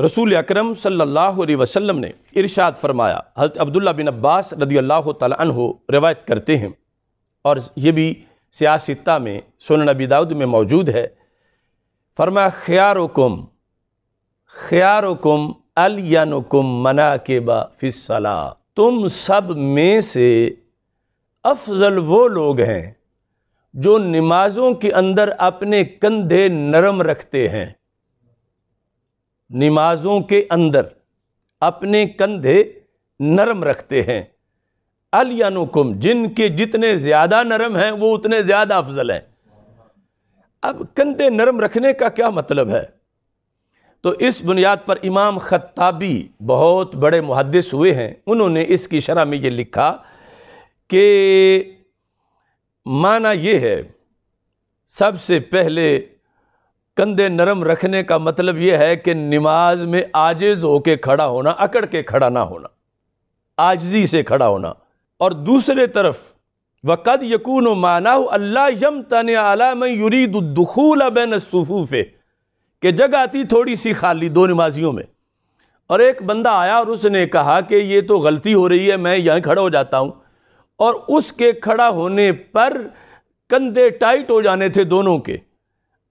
रसूल अक्रम सम ने इरशाद फरमाया हजरत अब्दुल्ला बिन अब्बास रदी अल्लाह तहो रवायत करते हैं और ये भी सियासत में सोन नबी दाऊद में मौजूद है फरमाया ख्यार कुम ख्यार कुम अलयनुकुम मना के बाफिसला तुम सब में से अफजल वो लोग हैं जो नमाज़ों के अंदर अपने कंधे नरम रखते हैं नमाज़ों के अंदर अपने कंधे नरम रखते हैं अलयनुकुम जिनके जितने ज़्यादा नरम हैं वो उतने ज़्यादा अफजल हैं अब कंधे नरम रखने का क्या मतलब है तो इस बुनियाद पर इमाम खत्ताबी बहुत बड़े मुहदस हुए हैं उन्होंने इसकी शरह में ये लिखा कि माना ये है सबसे पहले कंधे नरम रखने का मतलब यह है कि नमाज में आजिज़ होके खड़ा होना अकड़ के खड़ा ना होना आजजी से खड़ा होना और दूसरे तरफ वक़द यकून व माना अल्लाह यम तन आला में यूरीदूल बैन सूफूफ़े के जगह आती थोड़ी सी खाली दो नमाजियों में और एक बंदा आया और उसने कहा कि ये तो गलती हो रही है मैं यहाँ खड़ा हो जाता हूँ और उसके खड़ा होने पर कंधे टाइट हो जाने थे दोनों के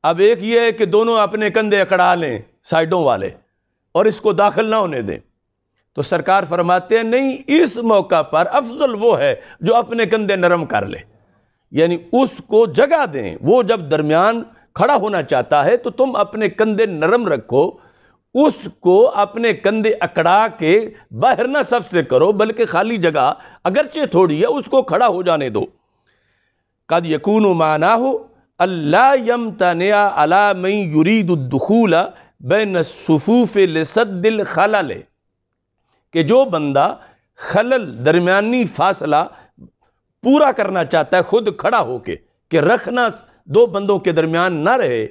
अब एक ये है कि दोनों अपने कंधे अकड़ा लें साइडों वाले और इसको दाखिल ना होने दें तो सरकार फरमाते हैं नहीं इस मौका पर अफजल वो है जो अपने कंधे नरम कर ले यानी उसको जगह दें वो जब दरमियान खड़ा होना चाहता है तो तुम अपने कंधे नरम रखो उसको अपने कंधे अकड़ा के बाहर ना सबसे करो बल्कि खाली जगह अगरचे थोड़ी है उसको खड़ा हो जाने दो कद यकून माना हो अल्लाम तनिया अला मई युरीदुखूला बैन सफ़ूफ़ लसदिल खल के जो बंदा खलल दरमियानी फासला पूरा करना चाहता है ख़ुद खड़ा होके कि रखना दो बंदों के दरमियान ना रहे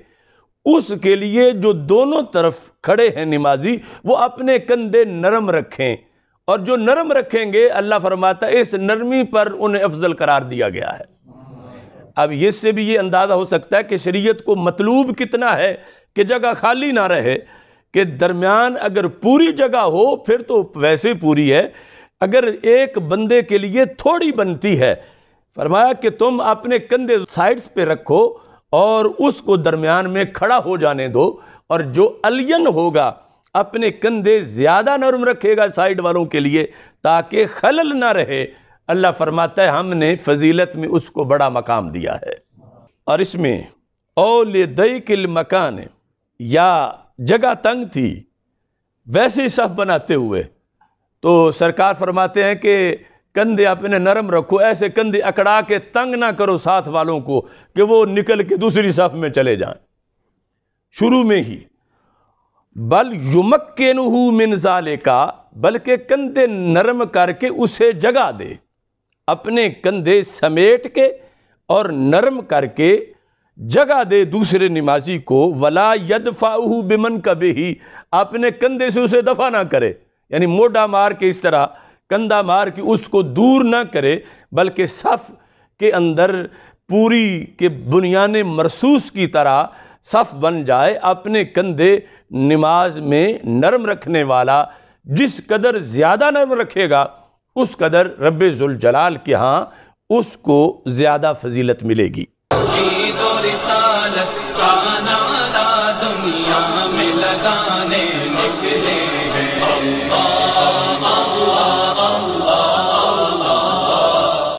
उसके लिए जो दोनों तरफ खड़े हैं नमाजी वो अपने कंधे नरम रखें और जो नरम रखेंगे अल्लाह फरमाता इस नरमी पर उन्हें अफजल करार दिया गया है अब इससे भी ये अंदाज़ा हो सकता है कि शरीयत को मतलूब कितना है कि जगह खाली ना रहे कि दरमियान अगर पूरी जगह हो फिर तो वैसे पूरी है अगर एक बंदे के लिए थोड़ी बनती है फरमाया कि तुम अपने कंधे साइड्स पे रखो और उसको दरमियान में खड़ा हो जाने दो और जो अलियन होगा अपने कंधे ज़्यादा नरम रखेगा साइड वालों के लिए ताकि खलल ना रहे अल्लाह फरमाता है हमने फजीलत में उसको बड़ा मकाम दिया है और इसमें ओल दई किल मकान या जगह तंग थी वैसे ही सब बनाते हुए तो सरकार फरमाते हैं कि कंधे अपने नरम रखो ऐसे कंधे अकड़ा के तंग ना करो साथ वालों को कि वो निकल के दूसरी सफ में चले जाएं शुरू में ही बल युमक के नू मिनजाले का बल्कि कंधे नरम करके उसे जगा दे अपने कंधे समेट के और नरम करके जगह दे दूसरे नमाजी को वला यद फाऊ बिमन कभी ही अपने कंधे से उसे दफा ना करे यानी मोटा मार के इस तरह कंधा मार के उसको दूर ना करे बल्कि सफ़ के अंदर पूरी के बुनियाद मरसूस की तरह सफ़ बन जाए अपने कंधे नमाज में नरम रखने वाला जिस कदर ज़्यादा नरम रखेगा उस कदर रब जलाल के यहाँ उसको ज़्यादा फजीलत मिलेगी दुनिया में लगाने निकले